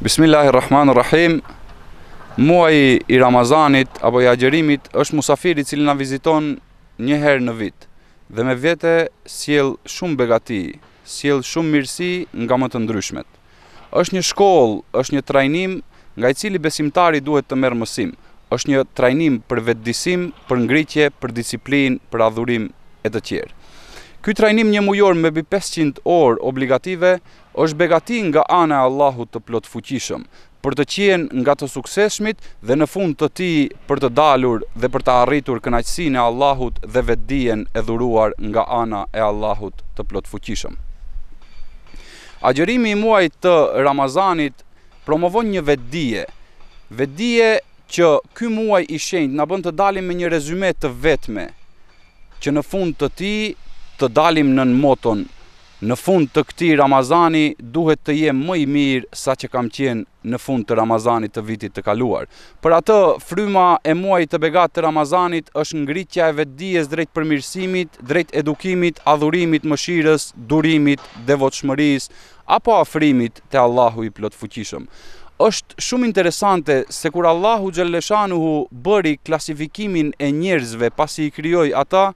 Bismillahirrahmanirrahim Muaj i Ramazanit apo i agjerimit është musafiri cili na viziton një herë në vit dhe me vete sjell shumë begati, sjell shumë mirësi nga më të ndryshmet. Është një shkollë, është një trajnim nga i cili besimtari duhet të merë mësim. është një trajnim për vetëdisim, për ngritje, për disiplin, për adhurim e të tjerë. Ky trajnim një mujor me bi 500 orë obligative është begati nga anë e Allahut të plot fuqishëm, për të qenë nga të sukseshmit dhe në fund të ti për të dalur dhe për të arritur kënaqësinë e Allahut dhe vetdien e dhuruar nga ana e Allahut të plot fuqishëm. Agjerimi i muaj të Ramazanit promovon një vetdije, vetdije që ky muaj i shenjtë na bën të dalim me një rezume të vetme që në fund të ti të dalim në moton Në fund të këti Ramazani duhet të jem më i mirë sa që kam qenë në fund të Ramazani të vitit të kaluar. Për atë, fryma e muaj të begat të Ramazanit është ngritja e vetëdijes drejt përmirësimit, drejt edukimit, adhurimit, mëshirës, durimit, devotëshmëris, apo afrimit të Allahu i plot fuqishëm. është shumë interesante se kur Allahu Gjellëshanuhu bëri klasifikimin e njerëzve pasi i kryoj ata,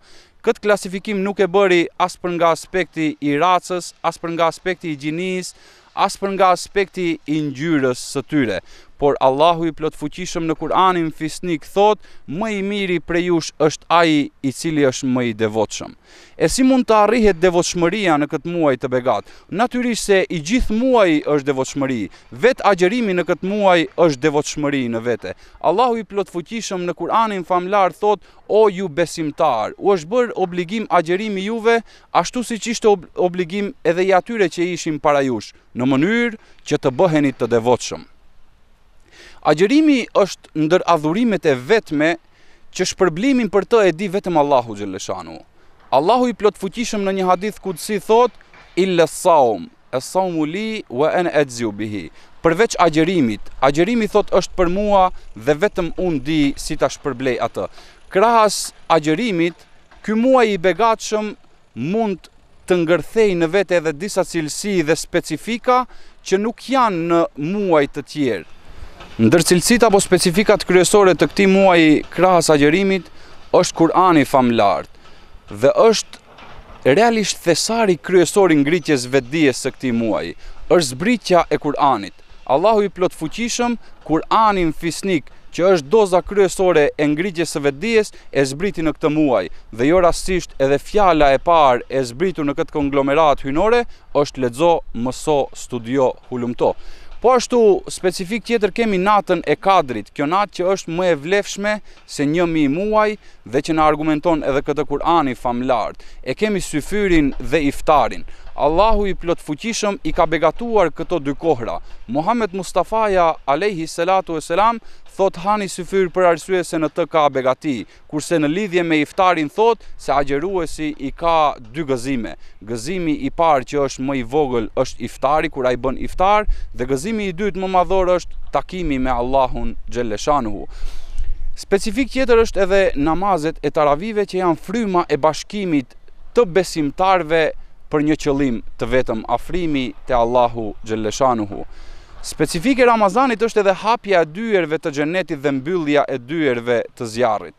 Këtë klasifikim nuk e bëri asë për nga aspekti i racës, asë për nga aspekti i gjinisë, asë për nga aspekti i njyrës së tyre por Allahu i plot fuqishëm në Kur'anin fisnik thot, më i miri prej ju është aji i cili është më i devotshëm. E si mund të arrihet devotshmëria në këtë muaj të begat? Natyrisht se i gjithë muaj është devotshmëri, vetë agjerimi në këtë muaj është devotshmëri në vete. Allahu i plot fuqishëm në Kur'anin famlar thot, o ju besimtar, u është bërë obligim agjerimi juve, ashtu si qishtë obligim edhe i atyre që ishim para jush, në mënyrë që të bëheni të devotshëm. Agjerimi është ndër adhurimet e vetme që shpërblimin për të e di vetëm Allahu Gjellëshanu. Allahu i plotfuqishëm fuqishëm në një hadith këtë si thot, illa saum, e saum u li, wa en e dziu bihi. Përveç agjerimit, agjerimi thot është për mua dhe vetëm unë di si ta shpërblej atë. Krahas agjerimit, ky muaj i begatëshëm mund të të ngërthej në vete edhe disa cilësi dhe specifika që nuk janë në muaj të tjerë. Ndër cilësit apo specifikat kryesore të këti muaj i krahës agjerimit, është Kurani famlart dhe është realisht thesari kryesori ngritjes vedijes së këti muaj. është zbritja e Kuranit. Allahu i plot fuqishëm, Kurani në fisnik, që është doza kryesore e ngritjes së vedijes, e zbriti në këtë muaj. Dhe jo rastisht edhe fjalla e par e zbritu në këtë konglomerat hynore, është ledzo, mëso, studio, hulumto. Po ashtu, specifik tjetër kemi natën e kadrit, kjo natë që është më e vlefshme se një mi muaj dhe që në argumenton edhe këtë kurani famlartë, e kemi syfyrin dhe iftarin. Allahu i plot fuqishëm i ka begatuar këto dy kohra. Muhammed Mustafaja alayhi salatu wa salam thot hani syfyr për arsye se në të ka begati, kurse në lidhje me iftarin thot se agjëruesi i ka dy gëzime. Gëzimi i parë që është më i vogël është iftari kur ai bën iftar dhe gëzimi i dytë më madhor është takimi me Allahun xhelleshanuhu. Specifik tjetër është edhe namazet e taravive që janë fryma e bashkimit të besimtarve për një qëllim të vetëm afrimi të Allahu Gjelleshanuhu. Specifike Ramazanit është edhe hapja e dyerve të gjenetit dhe mbyllja e dyerve të zjarit.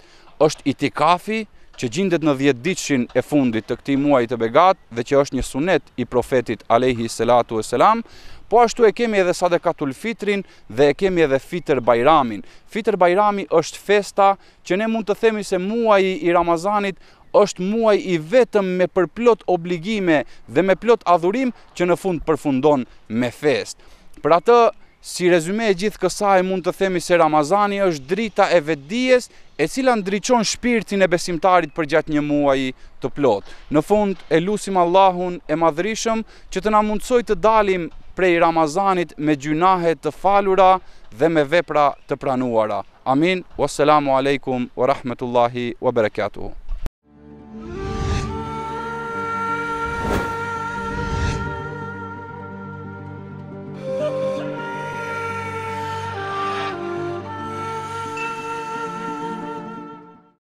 është i tikafi që gjindet në dhjetë ditëshin e fundit të këti muaj të begat dhe që është një sunet i profetit Alehi Selatu e Selam, po ashtu e kemi edhe Sadekatul Fitrin dhe e kemi edhe Fitr Bajramin. Fitr Bajrami është festa që ne mund të themi se muaj i Ramazanit është muaj i vetëm me përplot obligime dhe me plot adhurim që në fund përfundon me fest. Pra të, si rezume e gjithë kësaj mund të themi se Ramazani është drita e vedijes e cila ndryqon shpirtin e besimtarit për gjatë një muaj të plot. Në fund e lusim Allahun e madhrishëm që të na mundsoj të dalim prej Ramazanit me gjunahe të falura dhe me vepra të pranuara. Amin, wassalamu alaikum, wa rahmetullahi, wa berekatuhu.